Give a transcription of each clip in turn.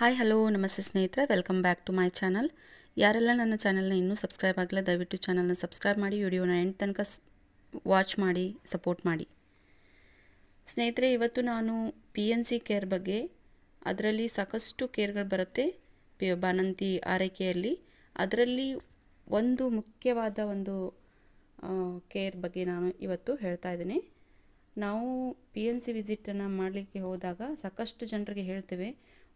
hi hello ನಮಸ್ತೆ ಸ್ನೇಹಿತರೆ welcome back to my channel ಯಾರೆಲ್ಲ ನನ್ನ ಚಾನಲ್ನ ಇನ್ನೂ ಸಬ್ಸ್ಕ್ರೈಬ್ ಆಗಿಲ್ಲ ದಯವಿಟ್ಟು ಚಾನಲ್ನ ಸಬ್ಸ್ಕ್ರೈಬ್ ಮಾಡಿ ವಿಡಿಯೋನ ಎಂಡ್ ತನಕ ವಾಚ್ ಮಾಡಿ ಸಪೋರ್ಟ್ ಮಾಡಿ ಸ್ನೇಹಿತರೆ ಇವತ್ತು ನಾನು ಪಿ ಎನ್ ಸಿ ಕೇರ್ ಬಗ್ಗೆ ಅದರಲ್ಲಿ ಸಾಕಷ್ಟು ಕೇರ್ಗಳು ಬರುತ್ತೆ ಪಿ ಬಾನಂತಿ ಆರೈಕೆಯಲ್ಲಿ ಅದರಲ್ಲಿ ಒಂದು ಮುಖ್ಯವಾದ ಒಂದು ಕೇರ್ ಬಗ್ಗೆ ನಾನು ಇವತ್ತು ಹೇಳ್ತಾ ಇದ್ದೀನಿ ನಾವು ಪಿ ಎನ್ ಸಿ ವಿಸಿಟನ್ನು ಮಾಡಲಿಕ್ಕೆ ಹೋದಾಗ ಸಾಕಷ್ಟು ಜನರಿಗೆ ಹೇಳ್ತೇವೆ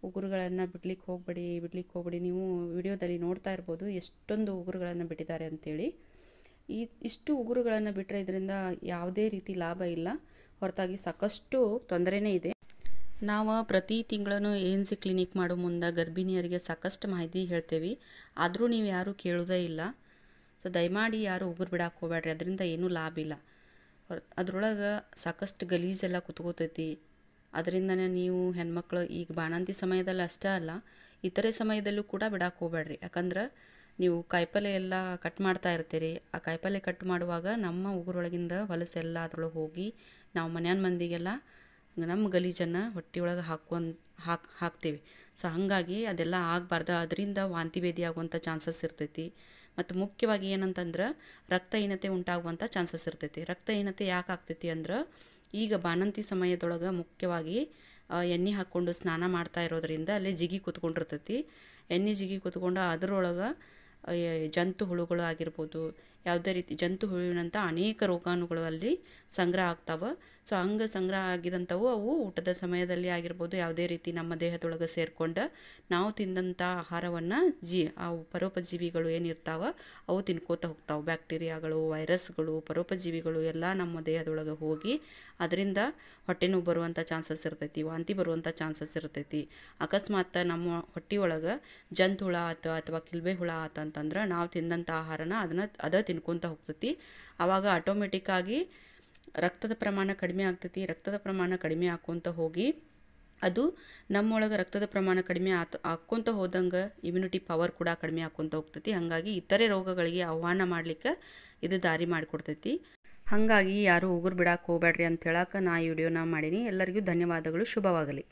ಉಗುರುಗಳನ್ನು ಬಿಡ್ಲಿಕ್ಕೆ ಹೋಗಬೇಡಿ ಬಿಡ್ಲಿಕ್ಕೆ ಹೋಗಬೇಡಿ ನೀವು ವಿಡಿಯೋದಲ್ಲಿ ನೋಡ್ತಾ ಇರ್ಬೋದು ಎಷ್ಟೊಂದು ಉಗುರುಗಳನ್ನು ಬಿಟ್ಟಿದ್ದಾರೆ ಅಂಥೇಳಿ ಈ ಇಷ್ಟು ಉಗುರುಗಳನ್ನು ಬಿಟ್ಟರೆ ಇದರಿಂದ ಯಾವುದೇ ರೀತಿ ಲಾಭ ಇಲ್ಲ ಹೊರತಾಗಿ ಸಾಕಷ್ಟು ತೊಂದರೆನೇ ಇದೆ ನಾವು ಪ್ರತಿ ತಿಂಗಳೂ ಏನ್ ಸಿ ಕ್ಲಿನಿಕ್ ಮಾಡೋ ಮುಂದೆ ಗರ್ಭಿಣಿಯರಿಗೆ ಸಾಕಷ್ಟು ಮಾಹಿತಿ ಹೇಳ್ತೇವೆ ಆದರೂ ನೀವು ಯಾರೂ ಕೇಳೋದೇ ಇಲ್ಲ ಸೊ ದಯಮಾಡಿ ಯಾರು ಉಗುರು ಬಿಡಕ್ಕೆ ಹೋಗ್ಬೇಡ್ರಿ ಅದರಿಂದ ಏನೂ ಲಾಭ ಇಲ್ಲ ಅದರೊಳಗೆ ಸಾಕಷ್ಟು ಗಲೀಜೆಲ್ಲ ಕುತ್ಕೋತೈತಿ ಅದರಿಂದನೇ ನೀವು ಹೆಣ್ಮಕ್ಳು ಈಗ ಬಾಣಂತಿ ಸಮಯದಲ್ಲಿ ಅಷ್ಟೇ ಅಲ್ಲ ಇತರೆ ಸಮಯದಲ್ಲೂ ಕೂಡ ಬಿಡಕ್ಕೆ ಹೋಗ್ಬೇಡ್ರಿ ಯಾಕಂದ್ರೆ ನೀವು ಕಾಯಿಪಲ್ಲೆ ಎಲ್ಲ ಕಟ್ ಮಾಡ್ತಾ ಇರ್ತೀರಿ ಆ ಕಾಯಿಪಲ್ಲೆ ಕಟ್ ಮಾಡುವಾಗ ನಮ್ಮ ಉಗುರೊಳಗಿಂದ ಹೊಲಸೆಲ್ಲ ಅದರೊಳಗೆ ಹೋಗಿ ನಾವು ಮನೆಯನ್ ಮಂದಿಗೆಲ್ಲ ನಮ್ಮ ಗಲೀಜನ್ನು ಹೊಟ್ಟೆಯೊಳಗೆ ಹಾಕ್ಕೊಂಡು ಹಾಕಿ ಹಾಕ್ತೀವಿ ಸೊ ಹಾಗಾಗಿ ಅದೆಲ್ಲ ಆಗಬಾರ್ದು ಅದರಿಂದ ವಾಂತಿ ಭೇದಿ ಆಗುವಂಥ ಚಾನ್ಸಸ್ ಇರ್ತೈತಿ ಮತ್ತು ಮುಖ್ಯವಾಗಿ ಏನಂತಂದ್ರೆ ರಕ್ತಹೀನತೆ ಉಂಟಾಗುವಂಥ ಚಾನ್ಸಸ್ ಇರ್ತೈತಿ ರಕ್ತಹೀನತೆ ಯಾಕೆ ಆಗ್ತೈತಿ ಅಂದ್ರೆ ಈಗ ಬಾಣಂತಿ ಸಮಯದೊಳಗೆ ಮುಖ್ಯವಾಗಿ ಎಣ್ಣೆ ಹಾಕ್ಕೊಂಡು ಸ್ನಾನ ಮಾಡ್ತಾ ಇರೋದರಿಂದ ಅಲ್ಲಿ ಜಿಗಿ ಕೂತ್ಕೊಂಡಿರ್ತೈತಿ ಎಣ್ಣೆ ಜಿಗಿ ಕೂತ್ಕೊಂಡು ಅದರೊಳಗೆ ಜಂತು ಹುಳುಗಳು ಆಗಿರ್ಬೋದು ಯಾವುದೇ ರೀತಿ ಜಂತು ಹುಳುವಿನಂಥ ಅನೇಕ ರೋಗಾಣುಗಳು ಅಲ್ಲಿ ಸಂಗ್ರಹ ಆಗ್ತಾವೆ ಸೊ ಅಂಗ ಸಂಗ್ರಹ ಆಗಿದಂಥವು ಅವು ಊಟದ ಸಮಯದಲ್ಲಿ ಆಗಿರ್ಬೋದು ಯಾವುದೇ ರೀತಿ ನಮ್ಮ ದೇಹದೊಳಗೆ ಸೇರಿಕೊಂಡು ನಾವು ತಿಂದಂಥ ಆಹಾರವನ್ನು ಜಿ ಅವು ಪರೋಪಜೀವಿಗಳು ಏನಿರ್ತಾವೆ ಅವು ತಿನ್ಕೋತಾ ಹೋಗ್ತಾವೆ ಬ್ಯಾಕ್ಟೀರಿಯಾಗಳು ವೈರಸ್ಗಳು ಪರೋಪಜೀವಿಗಳು ಎಲ್ಲ ನಮ್ಮ ದೇಹದೊಳಗೆ ಹೋಗಿ ಅದರಿಂದ ಹೊಟ್ಟೆನೋವು ಬರುವಂಥ ಚಾನ್ಸಸ್ ಇರ್ತೈತಿ ವಾಂತಿ ಬರುವಂಥ ಚಾನ್ಸಸ್ ಇರ್ತೈತಿ ಅಕಸ್ಮಾತ್ ನಮ್ಮ ಹೊಟ್ಟೆಯೊಳಗೆ ಜಂತು ಹುಳ ಆತ ಅಥವಾ ಕಿಲ್ಬೆ ಹುಳ ಆತ ಅಂತಂದ್ರೆ ನಾವು ತಿಂದಂಥ ಆಹಾರನ ಅದನ್ನ ಅದ ತಿನ್ಕೊತ ಹೋಗ್ತೈತಿ ಆವಾಗ ಆಟೋಮೆಟಿಕ್ಕಾಗಿ ರಕ್ತದ ಪ್ರಮಾಣ ಕಡಿಮೆ ಆಗ್ತೈತಿ ರಕ್ತದ ಪ್ರಮಾಣ ಕಡಿಮೆ ಹಾಕ್ಕೊತ ಹೋಗಿ ಅದು ನಮ್ಮೊಳಗೆ ರಕ್ತದ ಪ್ರಮಾಣ ಕಡಿಮೆ ಆತ ಆಕ್ಕೊಂತ ಹೋದಂಗೆ ಇಮ್ಯುನಿಟಿ ಪವರ್ ಕೂಡ ಕಡಿಮೆ ಆಕ್ಕೊಂತ ಹೋಗ್ತೈತಿ ಹಾಗಾಗಿ ಇತರೆ ರೋಗಗಳಿಗೆ ಆಹ್ವಾನ ಮಾಡ್ಲಿಕ್ಕೆ ಇದು ದಾರಿ ಮಾಡಿಕೊಡ್ತೈತಿ ಹಾಗಾಗಿ ಯಾರು ಉಗುರು ಬಿಡಕ್ಕೆ ಹೋಗ್ಬೇಡ್ರಿ ಅಂತ ಹೇಳಕ್ಕೆ ನಾ ಈ ವಿಡಿಯೋನ ಮಾಡೀನಿ ಎಲ್ಲರಿಗೂ ಧನ್ಯವಾದಗಳು ಶುಭವಾಗಲಿ